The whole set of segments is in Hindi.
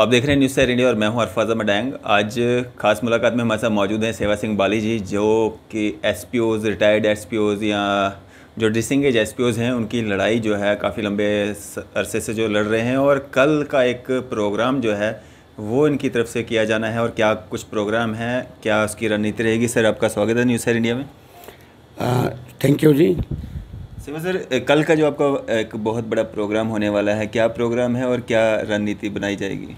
आप देख रहे हैं न्यूज़ सर इंडिया और मैं हूं अरफाजा डैंग आज खास मुलाकात में हमारे साथ मौजूद हैं सेवा सिंह बाली जी जो कि एस रिटायर्ड एस या जो डिसंगेज एस हैं उनकी लड़ाई जो है काफ़ी लंबे अरसे से जो लड़ रहे हैं और कल का एक प्रोग्राम जो है वो इनकी तरफ से किया जाना है और क्या कुछ प्रोग्राम है क्या उसकी रणनीति रहेगी सर आपका स्वागत है न्यूज़ सर इंडिया में थैंक यू जी सेवा सर कल का जो आपका एक बहुत बड़ा प्रोग्राम होने वाला है क्या प्रोग्राम है और क्या रणनीति बनाई जाएगी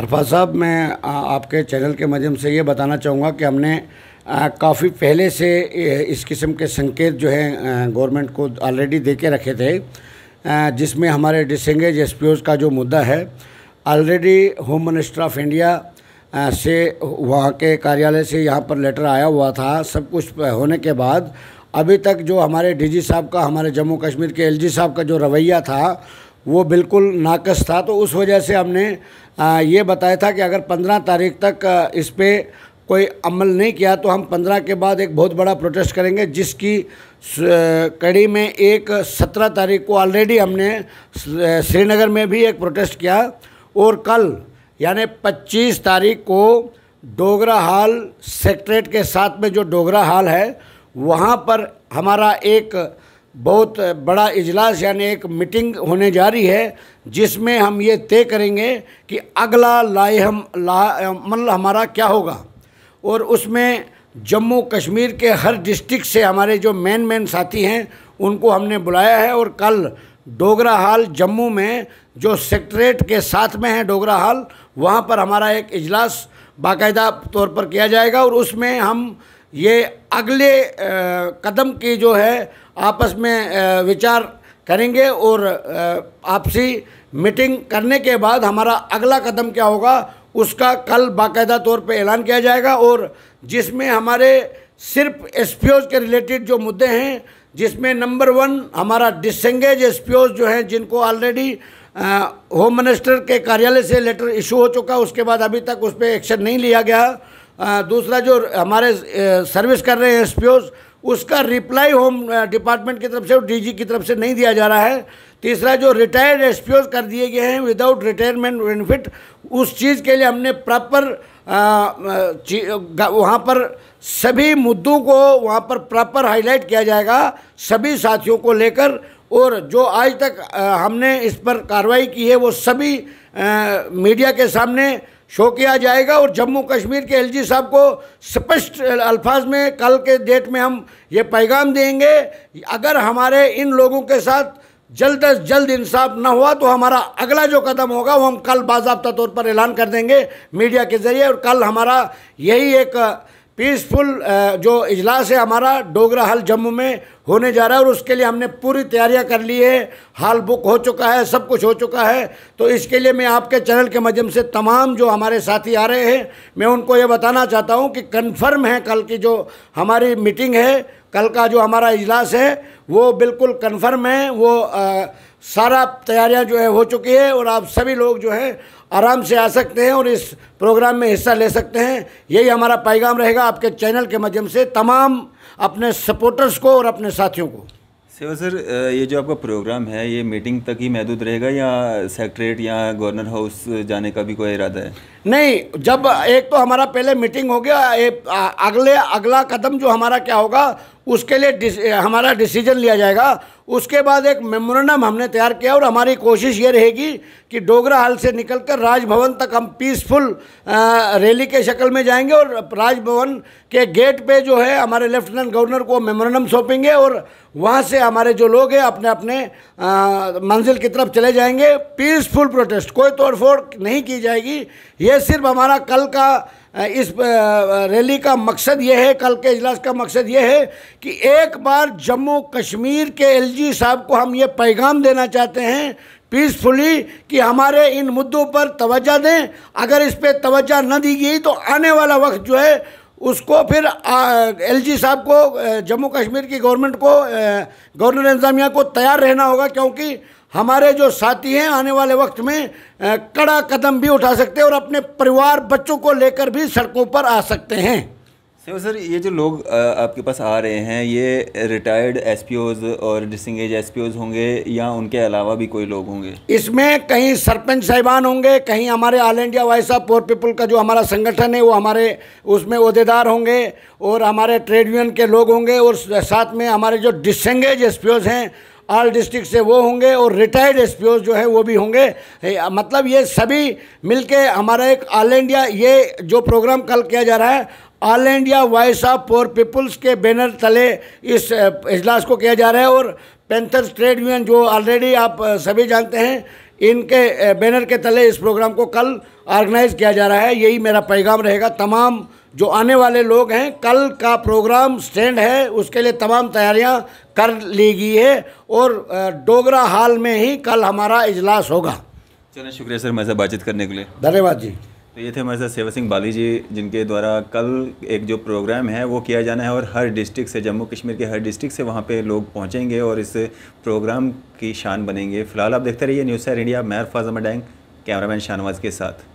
अरफा साहब मैं आपके चैनल के माध्यम से ये बताना चाहूँगा कि हमने काफ़ी पहले से इस किस्म के संकेत जो हैं गवर्नमेंट को ऑलरेडी दे के रखे थे जिसमें हमारे डिसंगेज एस का जो मुद्दा है already home minister of India से वहाँ के कार्यालय से यहाँ पर लेटर आया हुआ था सब कुछ होने के बाद अभी तक जो हमारे डीजी साहब का हमारे जम्मू कश्मीर के एलजी साहब का जो रवैया था वो बिल्कुल नाकस था तो उस वजह से हमने ये बताया था कि अगर पंद्रह तारीख तक इस पर कोई अमल नहीं किया तो हम पंद्रह के बाद एक बहुत बड़ा प्रोटेस्ट करेंगे जिसकी कड़ी में एक सत्रह तारीख को ऑलरेडी हमने श्रीनगर में भी एक प्रोटेस्ट किया और कल यानी पच्चीस तारीख को डोगरा हॉल सेक्ट्रेट के साथ में जो डोगरा हॉल है वहाँ पर हमारा एक बहुत बड़ा इजलास यानी एक मीटिंग होने जा रही है जिसमें हम ये तय करेंगे कि अगला लाए हम ला अमल मतलब हमारा क्या होगा और उसमें जम्मू कश्मीर के हर डिस्ट्रिक्ट से हमारे जो मेन मेन साथी हैं उनको हमने बुलाया है और कल डोगरा हाल जम्मू में जो सेक्ट्रेट के साथ में है डोगरा हाल वहाँ पर हमारा एक इजलास बाकायदा तौर पर किया जाएगा और उसमें हम ये अगले कदम की जो है आपस में विचार करेंगे और आपसी मीटिंग करने के बाद हमारा अगला कदम क्या होगा उसका कल बाकायदा तौर पे ऐलान किया जाएगा और जिसमें हमारे सिर्फ एस के रिलेटेड जो मुद्दे हैं जिसमें नंबर वन हमारा डिसंगेज एस जो हैं जिनको ऑलरेडी होम मिनिस्टर के कार्यालय से लेटर इशू हो चुका उसके बाद अभी तक उस पर एक्शन नहीं लिया गया दूसरा जो हमारे सर्विस कर रहे हैं एस उसका रिप्लाई होम डिपार्टमेंट की तरफ से और डीजी की तरफ से नहीं दिया जा रहा है तीसरा जो रिटायर्ड एस कर दिए गए हैं विदाउट रिटायरमेंट बेनिफिट उस चीज़ के लिए हमने प्रॉपर वहाँ पर सभी मुद्दों को वहाँ पर प्रॉपर हाईलाइट किया जाएगा सभी साथियों को लेकर और जो आज तक हमने इस पर कार्रवाई की है वो सभी मीडिया के सामने शो किया जाएगा और जम्मू कश्मीर के एलजी साहब को स्पष्ट अल्फाज में कल के डेट में हम ये पैगाम देंगे अगर हमारे इन लोगों के साथ जल्द अज जल्द इंसाफ ना हुआ तो हमारा अगला जो कदम होगा वो हम कल बाबा तौर पर ऐलान कर देंगे मीडिया के ज़रिए और कल हमारा यही एक पीसफुल uh, जो इजलास है हमारा डोगरा हल जम्मू में होने जा रहा है और उसके लिए हमने पूरी तैयारियां कर ली है हाल बुक हो चुका है सब कुछ हो चुका है तो इसके लिए मैं आपके चैनल के माध्यम से तमाम जो हमारे साथी आ रहे हैं मैं उनको ये बताना चाहता हूँ कि कन्फर्म है कल की जो हमारी मीटिंग है कल का जो हमारा इजलास है वो बिल्कुल कन्फर्म है वो आ, सारा तैयारियाँ जो है हो चुकी है और आप सभी लोग जो है आराम से आ सकते हैं और इस प्रोग्राम में हिस्सा ले सकते हैं यही हमारा पैगाम रहेगा आपके चैनल के माध्यम से तमाम अपने सपोर्टर्स को और अपने साथियों को सेवा सर ये जो आपका प्रोग्राम है ये मीटिंग तक ही महदूद रहेगा या सेक्रेट या गवर्नर हाउस जाने का भी कोई इरादा है नहीं जब एक तो हमारा पहले मीटिंग हो गया अगले अगला कदम जो हमारा क्या होगा उसके लिए डिस, हमारा डिसीजन लिया जाएगा उसके बाद एक मेमोरेंडम हमने तैयार किया और हमारी कोशिश ये रहेगी कि डोगरा हाल से निकलकर राजभवन तक हम पीसफुल रैली के शक्ल में जाएंगे और राजभवन के गेट पे जो है हमारे लेफ्टिनेंट गवर्नर को मेमोरेंडम सौंपेंगे और वहाँ से हमारे जो लोग हैं अपने अपने मंजिल की तरफ चले जाएंगे पीसफुल प्रोटेस्ट कोई तोड़फोड़ नहीं की जाएगी ये सिर्फ हमारा कल का इस रैली का मकसद ये है कल के इजलास का मकसद ये है कि एक बार जम्मू कश्मीर के एलजी साहब को हम ये पैगाम देना चाहते हैं पीसफुली कि हमारे इन मुद्दों पर तवज्जा दें अगर इस पर तोज्जा न दी गई तो आने वाला वक्त जो है उसको फिर एलजी साहब को जम्मू कश्मीर की गवर्नमेंट को गवर्नर इंतजामिया को तैयार रहना होगा क्योंकि हमारे जो साथी हैं आने वाले वक्त में कड़ा कदम भी उठा सकते हैं और अपने परिवार बच्चों को लेकर भी सड़कों पर आ सकते हैं सर सर ये जो लोग आपके पास आ रहे हैं ये रिटायर्ड एस और डिसंगेज एस होंगे या उनके अलावा भी कोई लोग होंगे इसमें कहीं सरपंच साहिबान होंगे कहीं हमारे all India voice of poor people का जो हमारा संगठन है वो हमारे उसमें अहदेदार होंगे और हमारे ट्रेड यूनियन के लोग होंगे और साथ में हमारे जो डिसंगेज एस हैं ऑल डिस्ट्रिक्ट से वो होंगे और रिटायर्ड एस जो है वो भी होंगे मतलब ये सभी मिलके हमारा एक ऑल इंडिया ये जो प्रोग्राम कल किया जा रहा है all India voice of poor peoples के बैनर तले इस इजलास को किया जा रहा है और पेंथर्स ट्रेड यूनियन जो ऑलरेडी आप सभी जानते हैं इनके बैनर के तले इस प्रोग्राम को कल ऑर्गेनाइज़ किया जा रहा है यही मेरा पैगाम रहेगा तमाम जो आने वाले लोग हैं कल का प्रोग्राम स्टैंड है उसके लिए तमाम तैयारियां कर ली गई है और डोगरा हॉल में ही कल हमारा इजलास होगा चलो शुक्रिया सर मैं बातचीत करने के लिए धन्यवाद जी तो ये थे हमारे साथ सेवा सिंह बाली जी जिनके द्वारा कल एक जो प्रोग्राम है वो किया जाना है और हर डिस्ट्रिक्ट से जम्मू कश्मीर के हर डिस्ट्रिक्ट से वहाँ पे लोग पहुँचेंगे और इस प्रोग्राम की शान बनेंगे फ़िलहाल आप देखते रहिए न्यूज़ सैर इंडिया मैर फाजमा डैंग कैमरामैन शाहनवाज के साथ